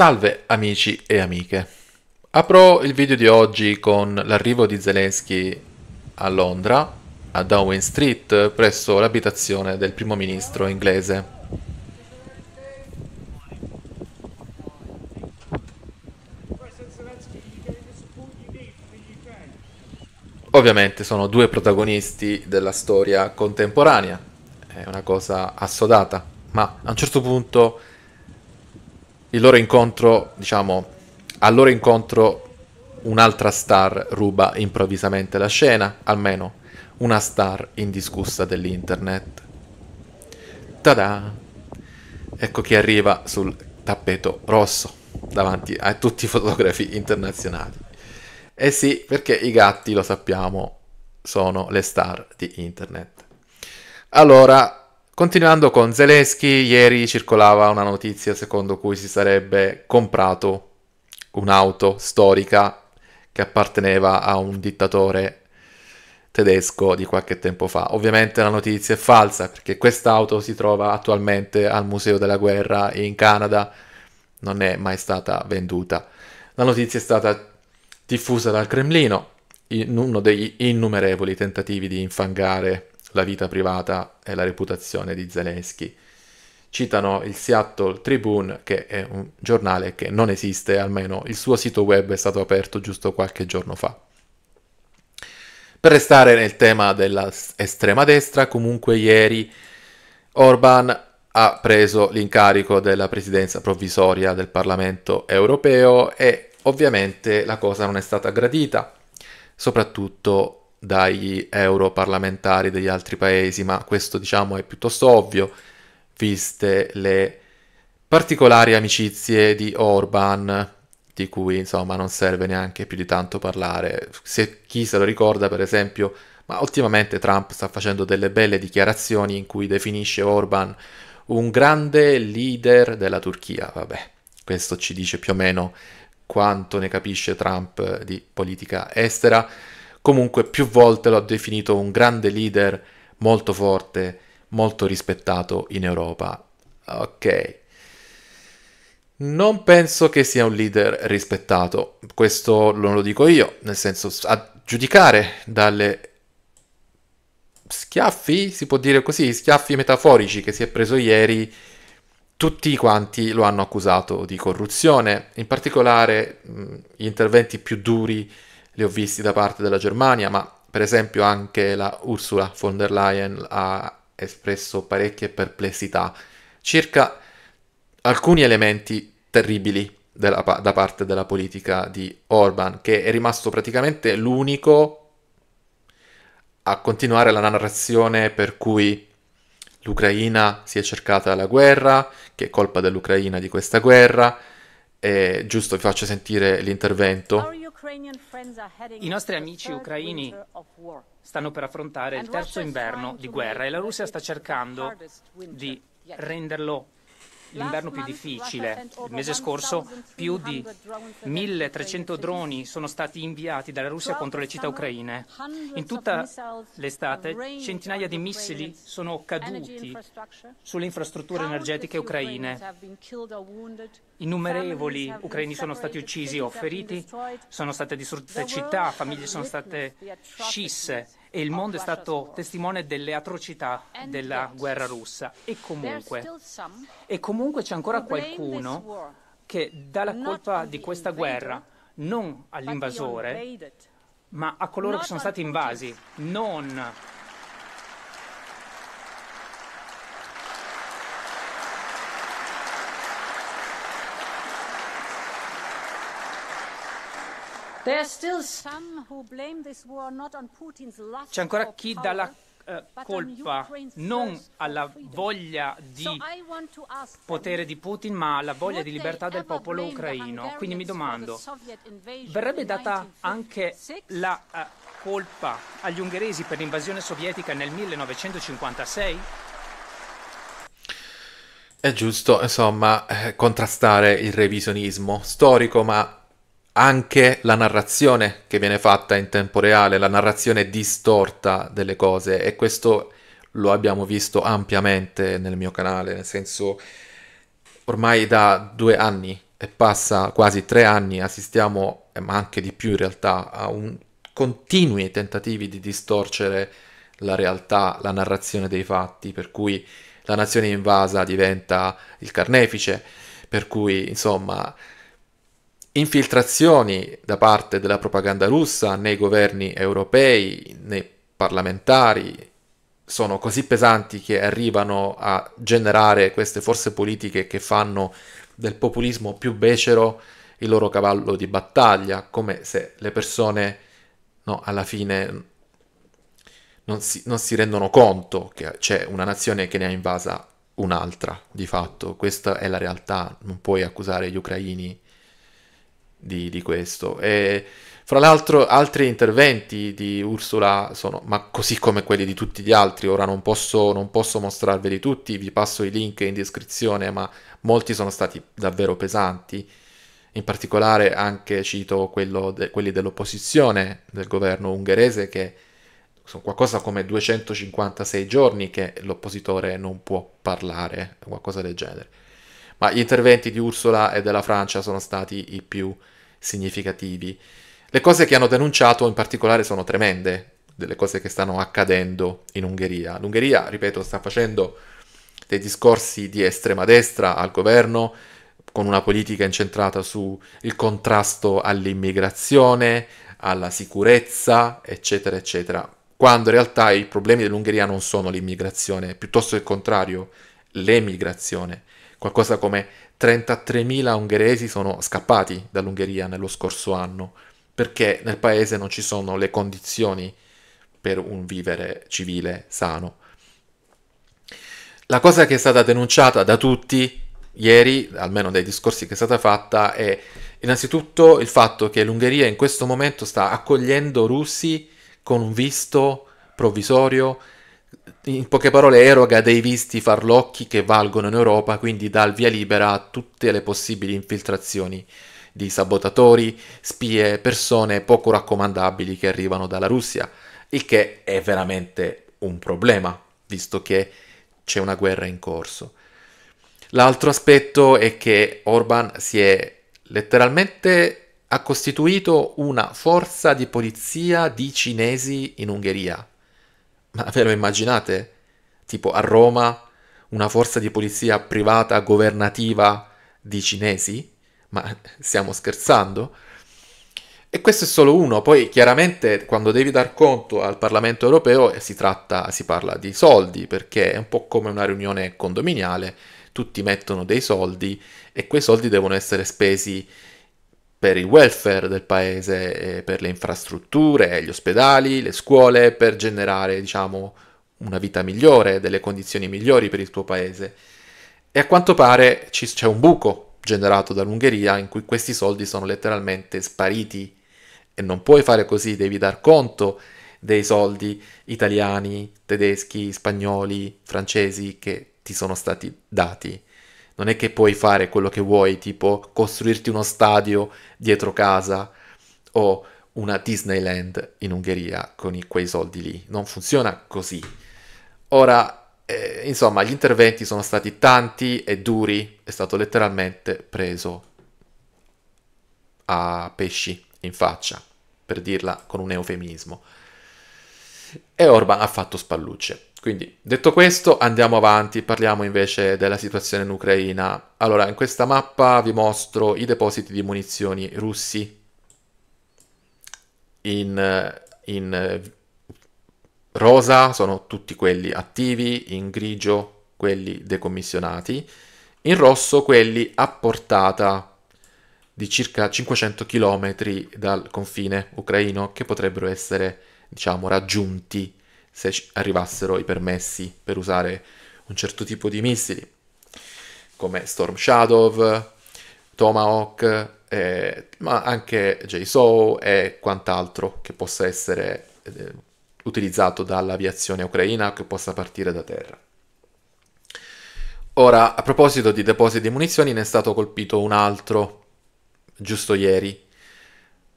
Salve amici e amiche. Apro il video di oggi con l'arrivo di Zelensky a Londra, a Downing Street, presso l'abitazione del primo ministro inglese. Ovviamente sono due protagonisti della storia contemporanea, è una cosa assodata, ma a un certo punto il loro incontro, diciamo, al loro incontro un'altra star ruba improvvisamente la scena, almeno una star indiscussa dell'internet. Tada! Ecco chi arriva sul tappeto rosso davanti a tutti i fotografi internazionali. Eh sì, perché i gatti, lo sappiamo, sono le star di internet. Allora, Continuando con Zelensky, ieri circolava una notizia secondo cui si sarebbe comprato un'auto storica che apparteneva a un dittatore tedesco di qualche tempo fa. Ovviamente la notizia è falsa perché quest'auto si trova attualmente al Museo della Guerra in Canada, non è mai stata venduta. La notizia è stata diffusa dal Cremlino in uno degli innumerevoli tentativi di infangare la vita privata e la reputazione di Zelensky. Citano il Seattle Tribune, che è un giornale che non esiste, almeno il suo sito web è stato aperto giusto qualche giorno fa. Per restare nel tema dell'estrema destra, comunque ieri Orban ha preso l'incarico della presidenza provvisoria del Parlamento europeo e ovviamente la cosa non è stata gradita, soprattutto dagli europarlamentari degli altri paesi, ma questo diciamo è piuttosto ovvio, viste le particolari amicizie di Orban, di cui insomma non serve neanche più di tanto parlare. Se chi se lo ricorda, per esempio, ma ultimamente Trump sta facendo delle belle dichiarazioni in cui definisce Orban un grande leader della Turchia, vabbè. Questo ci dice più o meno quanto ne capisce Trump di politica estera. Comunque più volte l'ho definito un grande leader molto forte, molto rispettato in Europa. Ok. Non penso che sia un leader rispettato, questo non lo dico io, nel senso a giudicare dalle schiaffi, si può dire così, schiaffi metaforici che si è preso ieri, tutti quanti lo hanno accusato di corruzione, in particolare mh, gli interventi più duri li ho visti da parte della Germania, ma per esempio anche la Ursula von der Leyen ha espresso parecchie perplessità circa alcuni elementi terribili della, da parte della politica di Orban, che è rimasto praticamente l'unico a continuare la narrazione per cui l'Ucraina si è cercata la guerra, che è colpa dell'Ucraina di questa guerra. È giusto, vi faccio sentire l'intervento. I nostri amici ucraini stanno per affrontare il terzo inverno di guerra e la Russia sta cercando di renderlo l'inverno più difficile. Il mese scorso più di 1300 droni sono stati inviati dalla Russia contro le città ucraine. In tutta l'estate centinaia di missili sono caduti sulle infrastrutture energetiche ucraine. Innumerevoli ucraini sono stati uccisi o feriti, sono state distrutte città, famiglie sono state scisse e il mondo è stato testimone delle atrocità della guerra russa. E comunque, e comunque c'è ancora qualcuno che dà la colpa di questa guerra non all'invasore, ma a coloro che sono stati invasi, non C'è ancora chi dà la eh, colpa non alla voglia di potere di Putin, ma alla voglia di libertà del popolo ucraino. Quindi mi domando, verrebbe data anche la eh, colpa agli ungheresi per l'invasione sovietica nel 1956? È giusto, insomma, eh, contrastare il revisionismo storico, ma anche la narrazione che viene fatta in tempo reale, la narrazione distorta delle cose e questo lo abbiamo visto ampiamente nel mio canale, nel senso ormai da due anni e passa quasi tre anni assistiamo, eh, ma anche di più in realtà, a continui tentativi di distorcere la realtà, la narrazione dei fatti, per cui la nazione invasa diventa il carnefice, per cui insomma infiltrazioni da parte della propaganda russa nei governi europei, nei parlamentari, sono così pesanti che arrivano a generare queste forze politiche che fanno del populismo più becero il loro cavallo di battaglia, come se le persone no, alla fine non si, non si rendono conto che c'è una nazione che ne ha invasa un'altra, di fatto. Questa è la realtà, non puoi accusare gli ucraini di, di questo. E fra l'altro altri interventi di Ursula sono, ma così come quelli di tutti gli altri, ora non posso, non posso mostrarveli tutti, vi passo i link in descrizione, ma molti sono stati davvero pesanti. In particolare anche cito de, quelli dell'opposizione del governo ungherese che sono qualcosa come 256 giorni che l'oppositore non può parlare, qualcosa del genere ma gli interventi di Ursula e della Francia sono stati i più significativi. Le cose che hanno denunciato in particolare sono tremende, delle cose che stanno accadendo in Ungheria. L'Ungheria, ripeto, sta facendo dei discorsi di estrema destra al governo, con una politica incentrata sul contrasto all'immigrazione, alla sicurezza, eccetera, eccetera. Quando in realtà i problemi dell'Ungheria non sono l'immigrazione, piuttosto il contrario, l'emigrazione. Qualcosa come 33.000 ungheresi sono scappati dall'Ungheria nello scorso anno perché nel paese non ci sono le condizioni per un vivere civile sano. La cosa che è stata denunciata da tutti ieri, almeno dai discorsi che è stata fatta, è innanzitutto il fatto che l'Ungheria in questo momento sta accogliendo russi con un visto provvisorio in poche parole eroga dei visti farlocchi che valgono in Europa, quindi dà il via libera a tutte le possibili infiltrazioni di sabotatori, spie, persone poco raccomandabili che arrivano dalla Russia, il che è veramente un problema, visto che c'è una guerra in corso. L'altro aspetto è che Orban si è letteralmente ha costituito una forza di polizia di cinesi in Ungheria, ma ve lo immaginate? Tipo a Roma una forza di polizia privata governativa di cinesi? Ma stiamo scherzando? E questo è solo uno, poi chiaramente quando devi dar conto al Parlamento europeo eh, si, tratta, si parla di soldi, perché è un po' come una riunione condominiale, tutti mettono dei soldi e quei soldi devono essere spesi per il welfare del paese, per le infrastrutture, gli ospedali, le scuole, per generare, diciamo, una vita migliore, delle condizioni migliori per il tuo paese. E a quanto pare ci, c'è un buco generato dall'Ungheria in cui questi soldi sono letteralmente spariti e non puoi fare così, devi dar conto dei soldi italiani, tedeschi, spagnoli, francesi che ti sono stati dati non è che puoi fare quello che vuoi, tipo costruirti uno stadio dietro casa o una Disneyland in Ungheria con i, quei soldi lì. Non funziona così. Ora, eh, insomma, gli interventi sono stati tanti e duri, è stato letteralmente preso a pesci in faccia, per dirla con un eufemismo. E Orban ha fatto spallucce. Quindi, detto questo, andiamo avanti, parliamo invece della situazione in Ucraina. Allora, in questa mappa vi mostro i depositi di munizioni russi in, in eh, rosa, sono tutti quelli attivi, in grigio quelli decommissionati, in rosso quelli a portata di circa 500 km dal confine ucraino che potrebbero essere, diciamo, raggiunti se arrivassero i permessi per usare un certo tipo di missili, come Storm Shadow, Tomahawk, eh, ma anche JSOW e quant'altro che possa essere eh, utilizzato dall'aviazione ucraina che possa partire da terra. Ora, a proposito di depositi di munizioni, ne è stato colpito un altro, giusto ieri,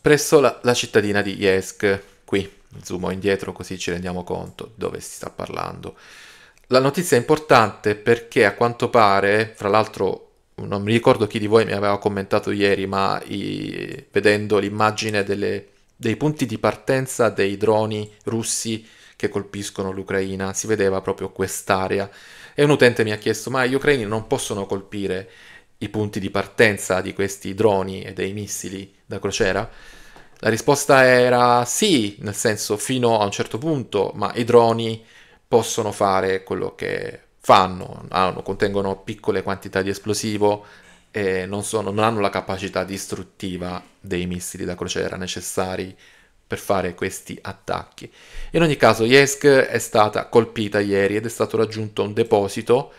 presso la, la cittadina di Yesk, qui Zoomo indietro così ci rendiamo conto dove si sta parlando. La notizia è importante perché a quanto pare, fra l'altro non mi ricordo chi di voi mi aveva commentato ieri, ma i, vedendo l'immagine delle, dei punti di partenza dei droni russi che colpiscono l'Ucraina, si vedeva proprio quest'area. E un utente mi ha chiesto, ma gli ucraini non possono colpire i punti di partenza di questi droni e dei missili da crociera? La risposta era sì, nel senso fino a un certo punto, ma i droni possono fare quello che fanno, hanno, ah, contengono piccole quantità di esplosivo e non, sono, non hanno la capacità distruttiva dei missili da crociera necessari per fare questi attacchi. In ogni caso, Yesk è stata colpita ieri ed è stato raggiunto un deposito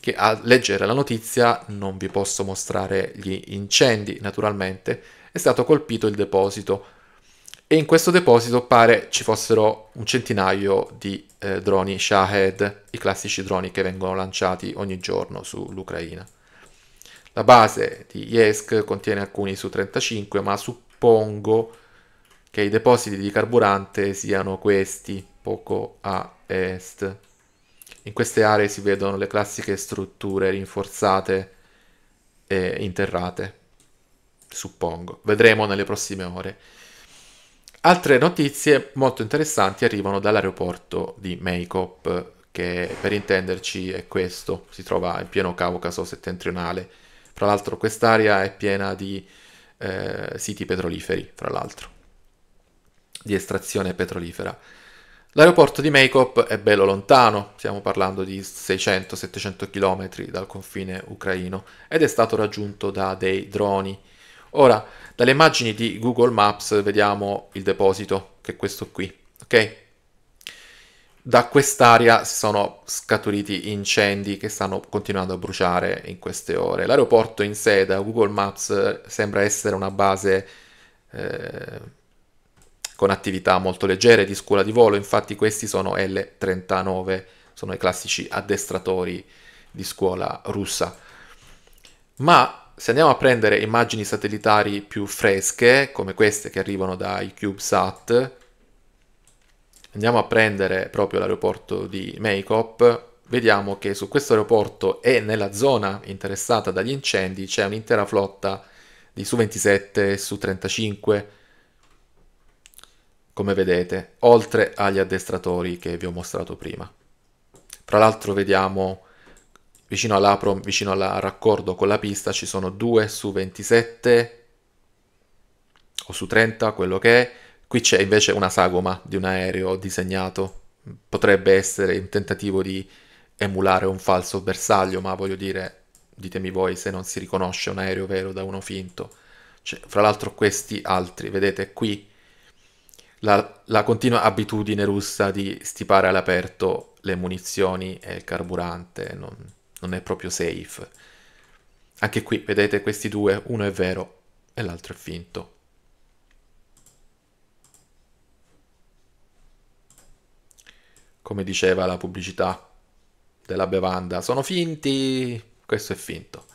che a leggere la notizia non vi posso mostrare gli incendi, naturalmente, è stato colpito il deposito e in questo deposito pare ci fossero un centinaio di eh, droni Shahed, i classici droni che vengono lanciati ogni giorno sull'Ucraina. La base di Yesk contiene alcuni su 35, ma suppongo che i depositi di carburante siano questi, poco a est. In queste aree si vedono le classiche strutture rinforzate e interrate suppongo. Vedremo nelle prossime ore. Altre notizie molto interessanti arrivano dall'aeroporto di Maykop, che per intenderci è questo, si trova in pieno Caucaso settentrionale. Tra l'altro quest'area è piena di eh, siti petroliferi, tra l'altro, di estrazione petrolifera. L'aeroporto di Maykop è bello lontano, stiamo parlando di 600-700 km dal confine ucraino, ed è stato raggiunto da dei droni Ora, dalle immagini di Google Maps vediamo il deposito, che è questo qui, ok? Da quest'area si sono scaturiti incendi che stanno continuando a bruciare in queste ore. L'aeroporto in sé da Google Maps sembra essere una base eh, con attività molto leggere di scuola di volo, infatti questi sono L-39, sono i classici addestratori di scuola russa. Ma se andiamo a prendere immagini satellitari più fresche, come queste che arrivano dai CubeSat, andiamo a prendere proprio l'aeroporto di Maykop, vediamo che su questo aeroporto e nella zona interessata dagli incendi c'è un'intera flotta di Su-27 e Su-35, come vedete, oltre agli addestratori che vi ho mostrato prima. Tra l'altro vediamo vicino all'aprom, vicino al raccordo con la pista, ci sono 2 su 27 o su 30, quello che è. Qui c'è invece una sagoma di un aereo disegnato. Potrebbe essere un tentativo di emulare un falso bersaglio, ma voglio dire, ditemi voi se non si riconosce un aereo vero da uno finto. Cioè, fra l'altro questi altri, vedete qui la, la continua abitudine russa di stipare all'aperto le munizioni e il carburante. Non non è proprio safe. Anche qui, vedete questi due, uno è vero e l'altro è finto. Come diceva la pubblicità della bevanda, sono finti, questo è finto.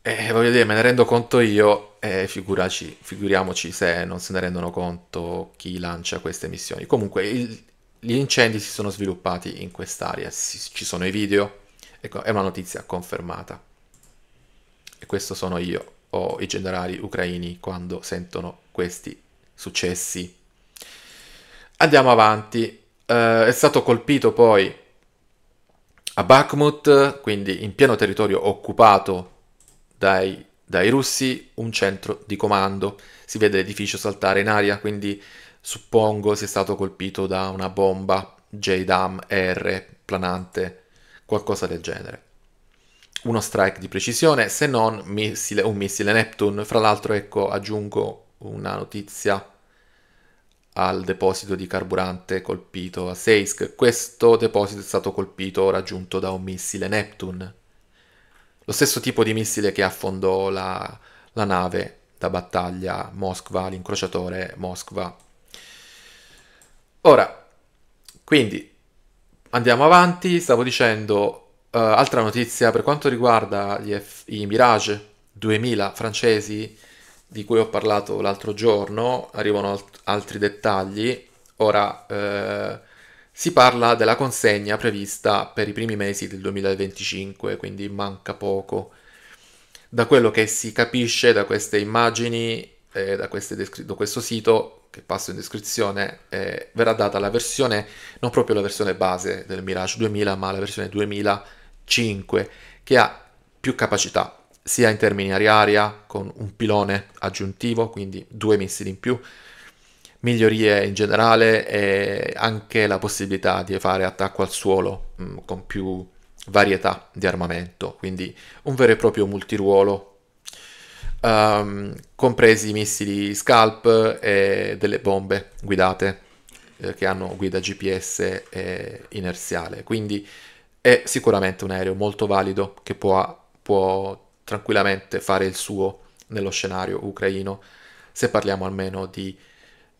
E voglio dire, me ne rendo conto io e figuraci, figuriamoci se non se ne rendono conto chi lancia queste missioni. Comunque, il, gli incendi si sono sviluppati in quest'area, ci sono i video, Ecco, è una notizia confermata. E questo sono io o i generali ucraini quando sentono questi successi. Andiamo avanti. Eh, è stato colpito poi a Bakhmut, quindi in pieno territorio occupato dai, dai russi, un centro di comando. Si vede l'edificio saltare in aria, quindi suppongo sia stato colpito da una bomba JDAM R planante qualcosa del genere. Uno strike di precisione, se non missile, un missile Neptune. Fra l'altro, ecco, aggiungo una notizia al deposito di carburante colpito a Seisk. Questo deposito è stato colpito o raggiunto da un missile Neptune. Lo stesso tipo di missile che affondò la, la nave da battaglia Moskva, l'incrociatore Moskva. Ora, quindi Andiamo avanti, stavo dicendo, uh, altra notizia per quanto riguarda F- i Mirage 2000 francesi di cui ho parlato l'altro giorno, arrivano alt- altri dettagli. Ora eh, si parla della consegna prevista per i primi mesi del 2025, quindi manca poco. Da quello che si capisce da queste immagini, eh, da, descri- da, questo sito, che passo in descrizione, eh, verrà data la versione, non proprio la versione base del Mirage 2000, ma la versione 2005, che ha più capacità, sia in termini aria-aria, con un pilone aggiuntivo, quindi due missili in più, migliorie in generale e anche la possibilità di fare attacco al suolo mh, mm, con più varietà di armamento, quindi un vero e proprio multiruolo um, compresi missili Scalp e delle bombe guidate eh, che hanno guida GPS e inerziale. Quindi è sicuramente un aereo molto valido che può, può tranquillamente fare il suo nello scenario ucraino, se parliamo almeno di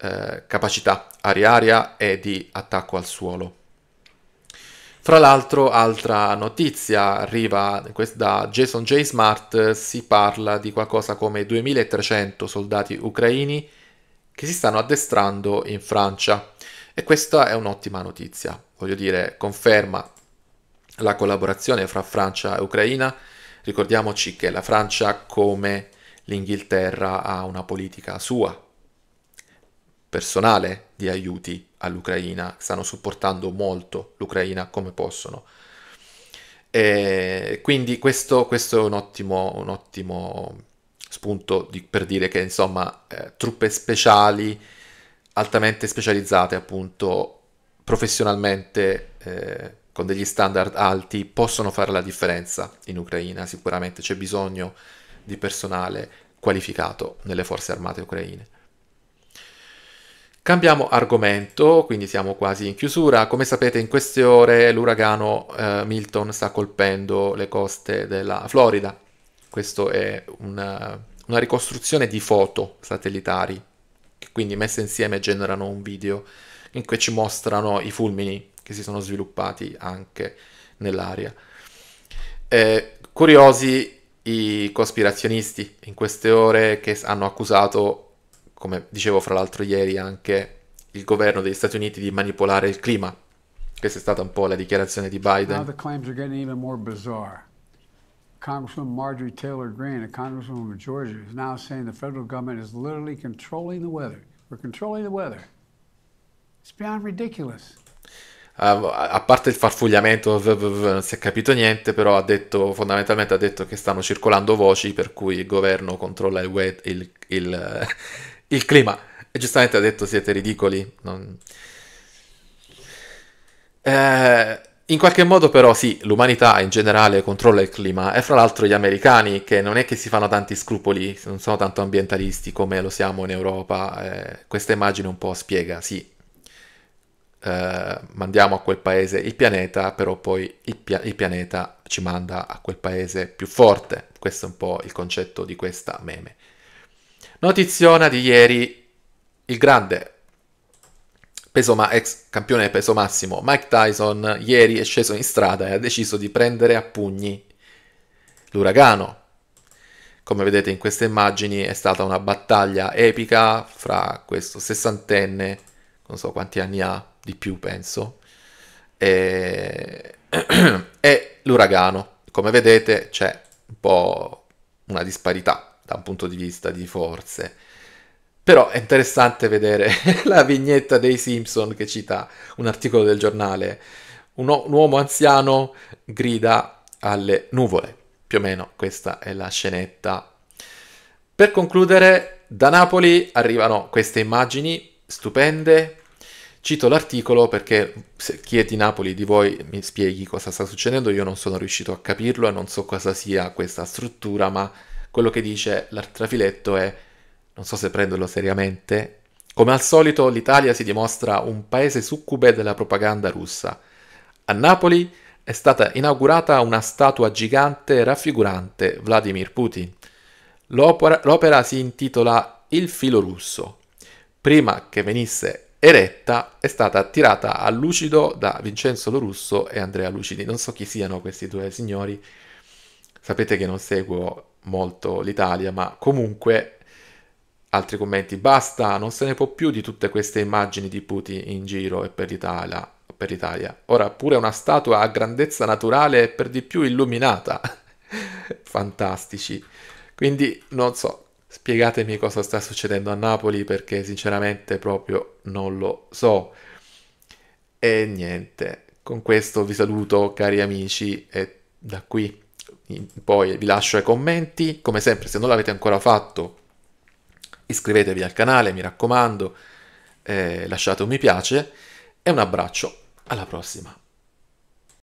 eh, capacità aria-aria e di attacco al suolo. Fra l'altro, altra notizia arriva da Jason J. Smart, si parla di qualcosa come 2300 soldati ucraini che si stanno addestrando in Francia e questa è un'ottima notizia, voglio dire, conferma la collaborazione fra Francia e Ucraina. Ricordiamoci che la Francia, come l'Inghilterra, ha una politica sua personale di aiuti all'Ucraina, stanno supportando molto l'Ucraina come possono. E quindi questo, questo è un ottimo, un ottimo spunto di, per dire che insomma eh, truppe speciali, altamente specializzate appunto professionalmente eh, con degli standard alti possono fare la differenza in Ucraina, sicuramente c'è bisogno di personale qualificato nelle forze armate ucraine. Cambiamo argomento, quindi siamo quasi in chiusura. Come sapete in queste ore l'uragano eh, Milton sta colpendo le coste della Florida. Questa è una, una, ricostruzione di foto satellitari, che quindi messe insieme generano un video in cui ci mostrano i fulmini che si sono sviluppati anche nell'aria. Eh, curiosi i cospirazionisti in queste ore che hanno accusato come dicevo fra l'altro ieri anche il governo degli Stati Uniti di manipolare il clima. Questa è stata un po' la dichiarazione di Biden. the claims are getting even more bizarre. Congresswoman Marjorie Taylor Greene, a congresswoman of Georgia, is now saying the federal government is literally controlling the weather. We're controlling the weather. It's beyond ridiculous. Uh, a parte il farfugliamento, v, v, v, non si è capito niente, però ha detto, fondamentalmente ha detto che stanno circolando voci per cui il governo controlla il, wet, il, il, il clima. E giustamente ha detto siete ridicoli. Non... Eh, in qualche modo però sì, l'umanità in generale controlla il clima e fra l'altro gli americani che non è che si fanno tanti scrupoli, non sono tanto ambientalisti come lo siamo in Europa, eh, questa immagine un po' spiega, sì, eh, mandiamo a quel paese il pianeta, però poi il, pia- il pianeta ci manda a quel paese più forte, questo è un po' il concetto di questa meme. Notiziona di ieri, il grande peso ma- ex campione peso massimo Mike Tyson ieri è sceso in strada e ha deciso di prendere a pugni l'uragano. Come vedete in queste immagini è stata una battaglia epica fra questo sessantenne, non so quanti anni ha, di più penso, e, e l'uragano. Come vedete c'è un po' una disparità da un punto di vista di forze. Però è interessante vedere la vignetta dei Simpson che cita un articolo del giornale. Un, un uomo anziano grida alle nuvole. Più o meno questa è la scenetta. Per concludere, da Napoli arrivano queste immagini stupende, Cito l'articolo perché chi è di Napoli di voi mi spieghi cosa sta succedendo, io non sono riuscito a capirlo e non so cosa sia questa struttura, ma quello che dice l'artrafiletto è, non so se prenderlo seriamente, come al solito l'Italia si dimostra un paese succube della propaganda russa. A Napoli è stata inaugurata una statua gigante raffigurante Vladimir Putin. L'opera, l'opera si intitola Il filo russo. Prima che venisse eretta è stata tirata a lucido da Vincenzo Lorusso e Andrea Lucidi. Non so chi siano questi due signori, sapete che non seguo molto l'Italia, ma comunque altri commenti, basta, non se ne può più di tutte queste immagini di Putin in giro e per l'Italia. Per l'Italia. Ora pure una statua a grandezza naturale e per di più illuminata. Fantastici. Quindi non so, spiegatemi cosa sta succedendo a Napoli perché sinceramente proprio non lo so. E niente, con questo vi saluto cari amici e da qui poi vi lascio ai commenti, come sempre se non l'avete ancora fatto iscrivetevi al canale, mi raccomando, eh, lasciate un mi piace e un abbraccio, alla prossima.